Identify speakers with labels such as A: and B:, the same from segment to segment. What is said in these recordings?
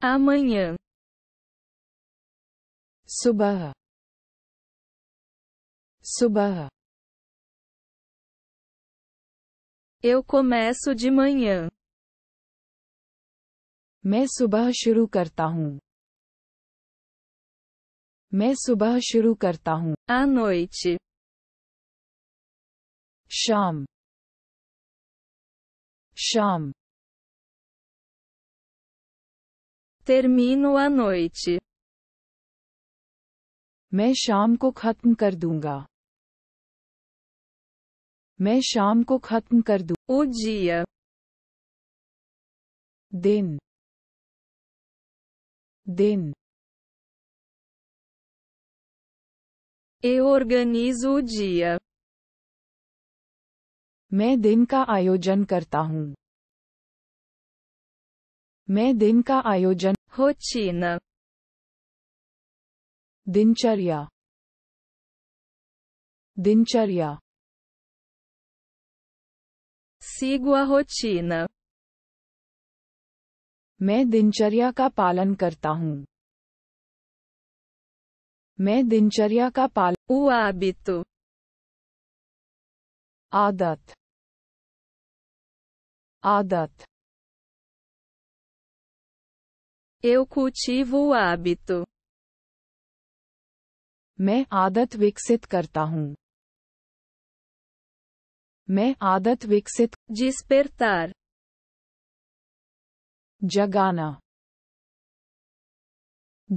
A: Amanhã. Subah. Subah. Eu começo de manhã. Mai subah shuru karta hoon. Mai subah shuru karta hoon. À noite. Sham. Sham. termino a noite. मैं शाम को खत्म कर दूंगा मैं शाम को खत्म कर दू ओ जिया दिन दिन ए ऑर्गेनाइज ओ जिया मैं दिन का आयोजन करता हूँ मैं दिन का आयोजन rotina, दिनचर्या दिनचर्या sigo a rotina, मैं दिनचर्या का पालन करता हूँ मैं दिनचर्या का पालन o hábito, आदत आदत Eu cultivo o hábito. मैं आदत विकसित करता हूँ मैं आदत विकसित despertar जगाना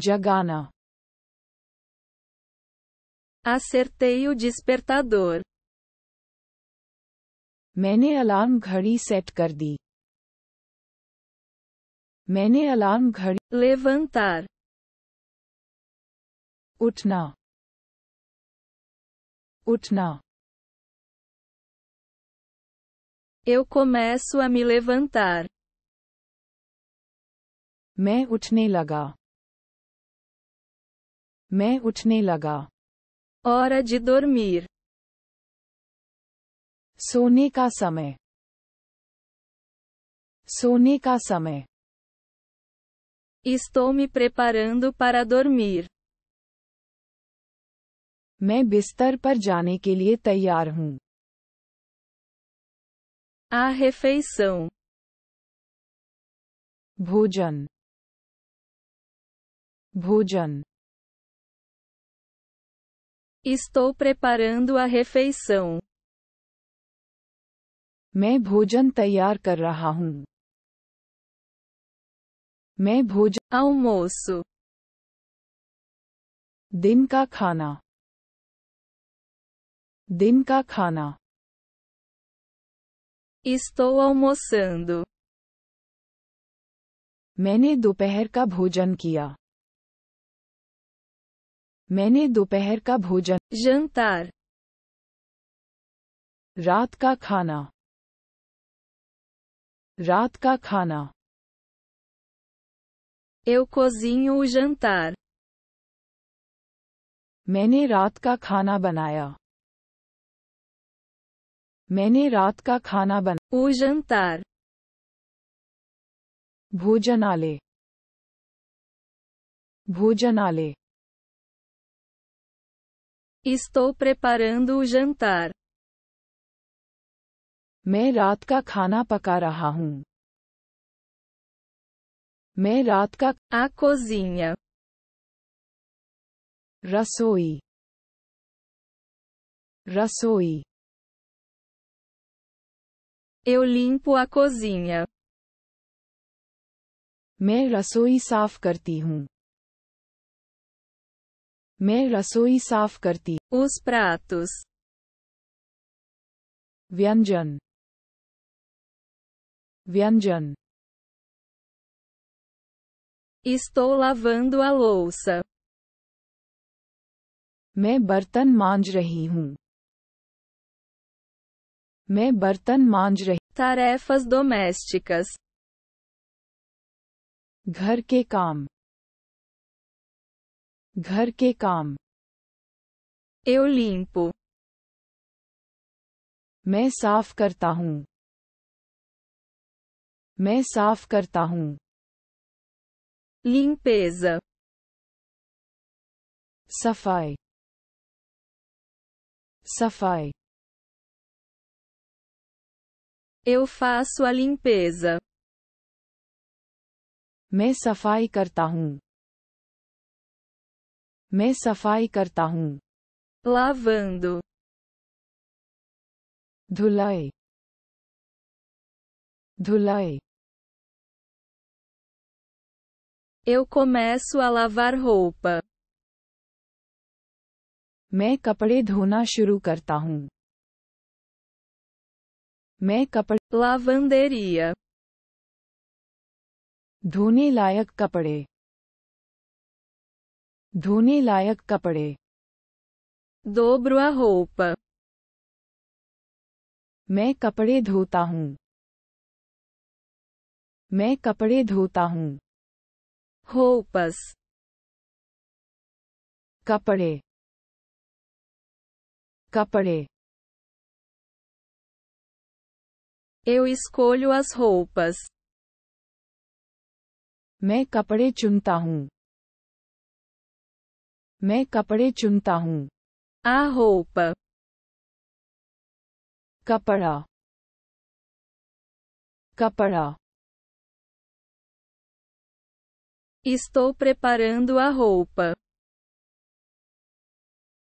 A: जगाना acertei o despertador मैंने अलार्म घड़ी सेट कर दी मैंने अलार्म घड़ी levantar उठना उठना Eu começo a me levantar. Me utne laga. Me utne laga. Hora de dormir. Sone ka samay. Sone ka samay. Estou me preparando para dormir. मैं बिस्तर पर जाने के लिए तैयार A refeição. भोजन भोजन Estou preparando a refeição. मैं भोजन तैयार कर रहा हूँ मैं भोजन almoço दिन का खाना दिन का खाना Estou मैंने दोपहर का भोजन किया मैंने दोपहर का भोजन जंतार रात का खाना रात का खाना Eu cozinho o jantar. मैंने रात का खाना बनाया मैंने रात का खाना बना O jantar. भोजनालय भोजनालय Estou preparando o jantar. मैं रात का खाना पका रहा हूँ मैं रात का a रसोई रसोई Eu limpo a cozinha. मैं रसोई साफ करती हूँ मैं रसोई साफ करती Os pratos. व्यंजन व्यंजन Estou lavando a louça. मैं बर्तन मांज रही हूँ मैं बर्तन मांज रही tarefas domésticas घर के काम घर के काम eu limpo मैं साफ करता हूँ मैं साफ करता हूँ limpeza safai safai eu faço a limpeza me safai karta hun. me safai karta hun. lavando dhulai dhulai Eu começo a lavar roupa. मैं कपड़े धोना शुरू करता हूँ मैं कपड़े लावंदेरिया धोने लायक कपड़े धोने लायक कपड़े दो a roupa मैं कपड़े धोता हूँ मैं कपड़े धोता हूँ होपस कपड़े कपड़े Eu escolho as roupas. मैं कपड़े चुनता हूँ मैं कपड़े चुनता हूँ आ होप कपड़ा कपड़ा Estou preparando a roupa.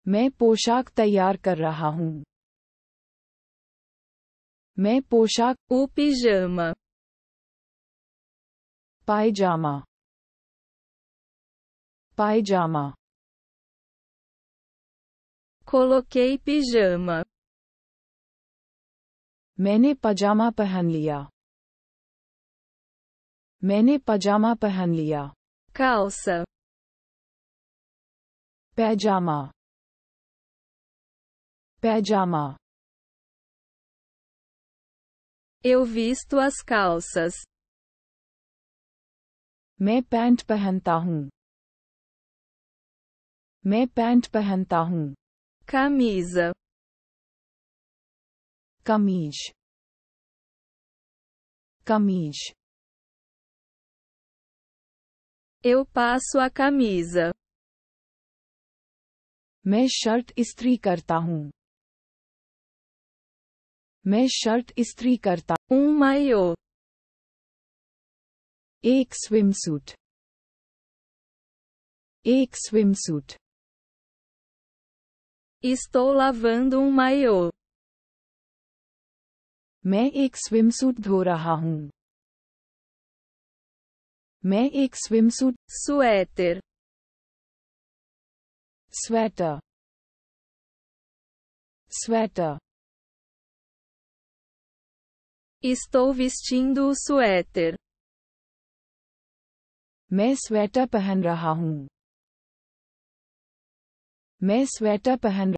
A: मैं पोशाक तैयार कर रहा हूँ मैं पोशाक O pijama. पायजामा पायजामा Coloquei pijama. मैंने पजामा पहन लिया मैंने पजामा पहन लिया calça, pajama, pajama. Eu visto as calças. Me pant पहनता हूँ Me pant पहनता हूँ camisa camis camis eu passo a camisa. मैं शर्ट इस्त्री करता हूँ मैं शर्ट इस्त्री करता Um maiô. एक swimsuit एक swimsuit Estou lavando um maiô. मैं एक swimsuit धो रहा हूँ मैं एक swimsuit sweater sweater sweater Estou vestindo o मैं स्वेटर पहन रहा हूं मैं स्वेटर पहन रहा